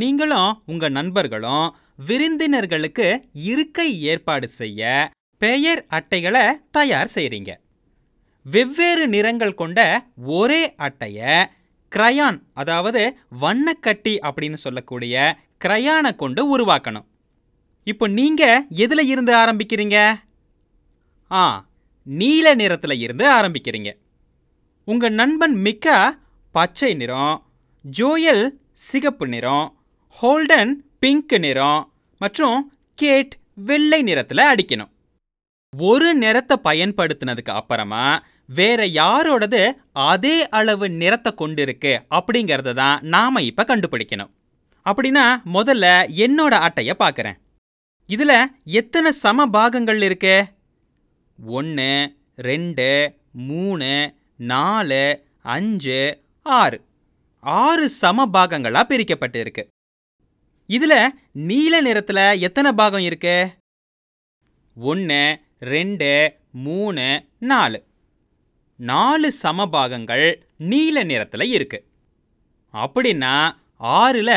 நீங்களும் உங்க நண்பர்களும் விருந்தினர்களுக்கு இருக்கை ஏற்பாடு செய்ய பெயர் அட்டைகளை தயார் செய்கிறீங்க வெவ்வேறு நிறங்கள் கொண்ட ஒரே அட்டையை கிரயான் அதாவது வண்ணக்கட்டி அப்படின்னு சொல்லக்கூடிய கிரயானை கொண்டு உருவாக்கணும் இப்போ நீங்கள் எதில் இருந்து ஆரம்பிக்கிறீங்க ஆ நீல நிறத்தில் இருந்து ஆரம்பிக்கிறீங்க உங்கள் நண்பன் மிக்கா பச்சை நிறம் ஜோயல் சிகப்பு நிறம் ஹோல்டன் பிங்க் நிறம் மற்றும் கேட் வெள்ளை நிறத்தில் அடிக்கணும் ஒரு நிறத்தை பயன்படுத்தினதுக்கு அப்புறமா வேற யாரோடது அதே அளவு நிறத்தை கொண்டு இருக்கு அப்படிங்கிறத தான் நாம் இப்போ கண்டுபிடிக்கணும் அப்படின்னா முதல்ல என்னோட அட்டையை பார்க்குறேன் இதில் எத்தனை சம பாகங்கள் இருக்கு ஒன்று ரெண்டு மூணு நாலு அஞ்சு ஆறு ஆறு சம பாகங்களாக பிரிக்கப்பட்டு இருக்குது இதில் நீல நிறத்தில் எத்தனை பாகம் இருக்கு ஒன்று ரெண்டு மூணு நாலு நாலு சமபாகங்கள் நீல நிறத்தில் இருக்கு அப்படின்னா ஆறில்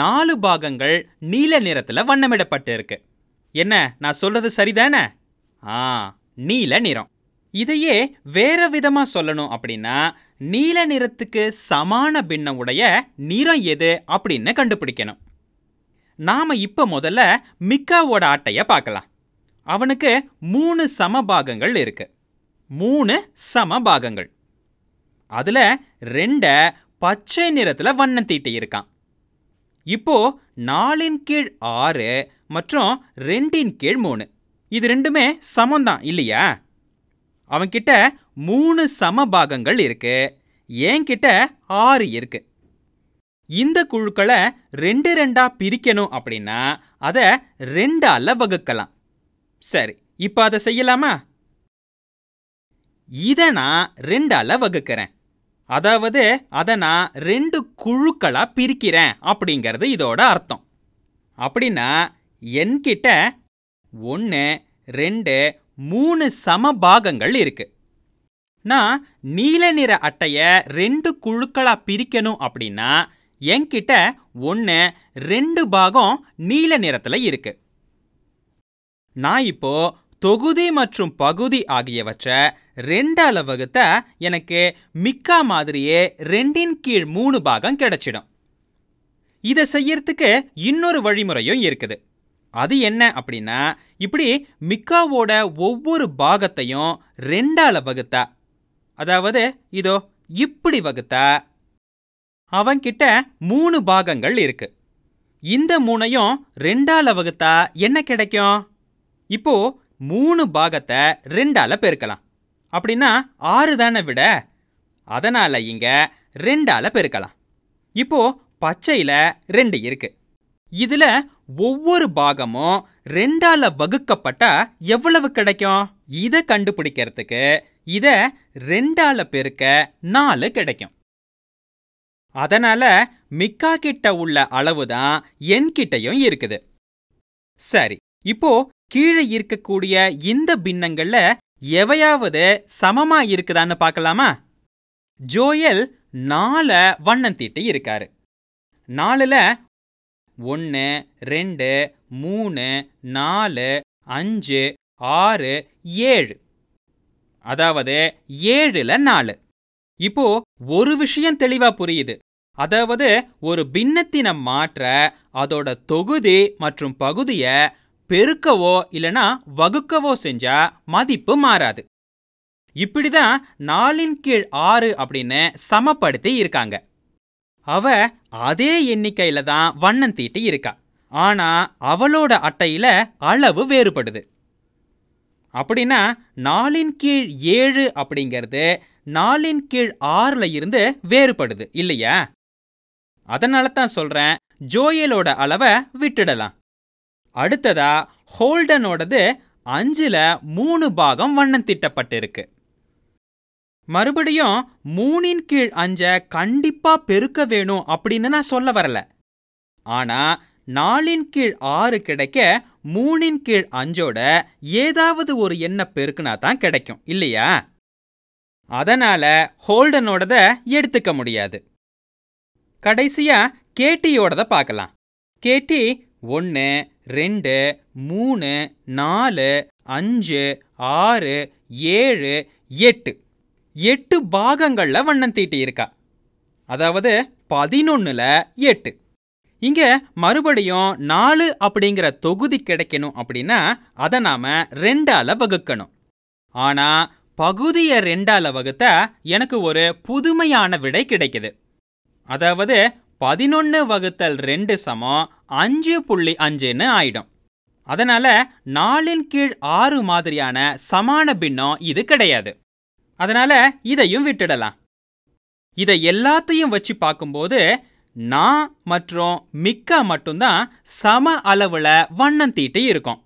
நாலு பாகங்கள் நீல நிறத்தில் வண்ணமிடப்பட்டு இருக்கு என்ன நான் சொல்றது சரிதானே ஆ நீல நிறம் இதையே வேற விதமாக சொல்லணும் அப்படின்னா நீல நிறத்துக்கு சமான பின்னம் உடைய நிறம் எது அப்படின்னு கண்டுபிடிக்கணும் நாம் இப்போ முதல்ல மிக்காவோட ஆட்டையை பார்க்கலாம் அவனுக்கு மூணு சம பாகங்கள் இருக்கு மூணு சம பாகங்கள் அதில் ரெண்டை பச்சை நிறத்தில் வண்ணம் தீட்டி இருக்கான் இப்போ நாலின் கீழ் ஆறு மற்றும் ரெண்டின் கீழ் மூணு இது ரெண்டுமே சமம்தான் இல்லையா அவன்கிட்ட மூணு சம பாகங்கள் இருக்கு என்கிட்ட ஆறு இருக்குது இந்த குழுக்களை ரெண்டு ரெண்டாக பிரிக்கணும் அப்படின்னா அதை ரெண்டால் வகுக்கலாம் சரி இப்போ அதை செய்யலாமா இதை நான் ரெண்டால் வகுக்கிறேன் அதாவது அதை நான் ரெண்டு குழுக்களாக பிரிக்கிறேன் அப்படிங்கிறது இதோட அர்த்தம் அப்படின்னா என்கிட்ட ஒன்று ரெண்டு மூணு சம பாகங்கள் இருக்குது நான் நீல நிற அட்டையை ரெண்டு குழுக்களாக பிரிக்கணும் அப்படின்னா என்கிட்ட ஒன்று ரெண்டு பாகம் நீல நிறத்தில் இருக்கு நான் இப்போ தொகுதி மற்றும் பகுதி ஆகியவற்றை ரெண்டால வகுத்த எனக்கு மிக்கா மாதிரியே ரெண்டின் கீழ் மூணு பாகம் கிடைச்சிடும் இதை செய்யறதுக்கு இன்னொரு வழிமுறையும் இருக்குது அது என்ன அப்படின்னா இப்படி மிக்காவோட ஒவ்வொரு பாகத்தையும் ரெண்டால வகுத்தா அதாவது இதோ இப்படி வகுத்தா அவன்கிட்ட மூணு பாகங்கள் இருக்கு இந்த மூணையும் ரெண்டால வகுத்தா என்ன கிடைக்கும் இப்போ மூணு பாகத்தை ரெண்டால பெருக்கலாம் அப்படின்னா ஆறு தானே விட அதனால இங்க ரெண்டால பெருக்கலாம் இப்போ பச்சையில ரெண்டு இருக்கு இதுல ஒவ்வொரு பாகமும் ரெண்டால வகுக்கப்பட்டா எவ்வளவு கிடைக்கும் இதை கண்டுபிடிக்கிறதுக்கு இதை ரெண்டால பெருக்க நாலு கிடைக்கும் அதனால மிக்கா கிட்ட உள்ள அளவு தான் என்கிட்டையும் இருக்குது சரி இப்போ கீழே இருக்கக்கூடிய இந்த பின்னங்கள்ல எவையாவது சமமா இருக்குதான்னு பார்க்கலாமா ஜோயல் நால வண்ணம் தீட்டி இருக்காரு நாலுல ஒன்று ரெண்டு மூணு நாலு அஞ்சு ஆறு ஏழு அதாவது ஏழுல நாலு இப்போ ஒரு விஷயம் தெளிவா புரியுது அதாவது ஒரு பின்னத்தினை மாற்ற அதோட தொகுதி மற்றும் பகுதியை பெருக்கவோ இல்லனா வகுக்கவோ செஞ்சால் மதிப்பு மாறாது இப்படி தான் நாலின் கீழ் ஆறு அப்படின்னு சமப்படுத்தி இருக்காங்க அவ அதே எண்ணிக்கையில தான் வண்ணம் தீட்டி இருக்கா ஆனா அவளோட அட்டையில அளவு வேறுபடுது அப்படின்னா நாலின் கீழ் ஏழு அப்படிங்கிறது நாலின் கீழ் ஆறில் இருந்து வேறுபடுது இல்லையா அதனால தான் சொல்கிறேன் ஜோயலோட அளவை விட்டுடலாம் அடுத்ததா ஹோல்டனோடது அஞ்சில் மூணு பாகம் வண்ணம் திட்டப்பட்டிருக்கு மறுபடியும் மூணின் கீழ் அஞ்சை கண்டிப்பாக பெருக்க வேணும் அப்படின்னு நான் சொல்ல வரல ஆனால் நாலின் கீழ் ஆறு கிடைக்க மூணின் கீழ் அஞ்சோட ஏதாவது ஒரு எண்ணை பெருக்குனா தான் கிடைக்கும் இல்லையா அதனால் ஹோல்டனோடத எடுத்துக்க முடியாது கடைசியா கேட்டியோடத பார்க்கலாம் கேட்டி ஒன்று ரெண்டு மூணு நாலு அஞ்சு ஆறு ஏழு எட்டு எட்டு பாகங்களில் வண்ணம் இருக்கா அதாவது பதினொன்றில் எட்டு இங்கே மறுபடியும் நாலு அப்படிங்கிற தொகுதி கிடைக்கணும் அப்படின்னா அதை நாம் ரெண்டால் வகுக்கணும் ஆனால் பகுதியை ரெண்டால் வகுத்த எனக்கு ஒரு புதுமையான விடை கிடைக்குது அதாவது பதினொன்று வகுத்தல் ரெண்டு சமம் அஞ்சு புள்ளி அஞ்சுன்னு ஆயிடும் அதனால் நாலின் கீழ் ஆறு மாதிரியான சமான பின்னம் இது கிடையாது அதனால் இதையும் விட்டுடலாம் இதை எல்லாத்தையும் வச்சு பார்க்கும்போது நான் மற்றும் மிக்கா மட்டும்தான் சம அளவில் வண்ணம் தீட்டி இருக்கும்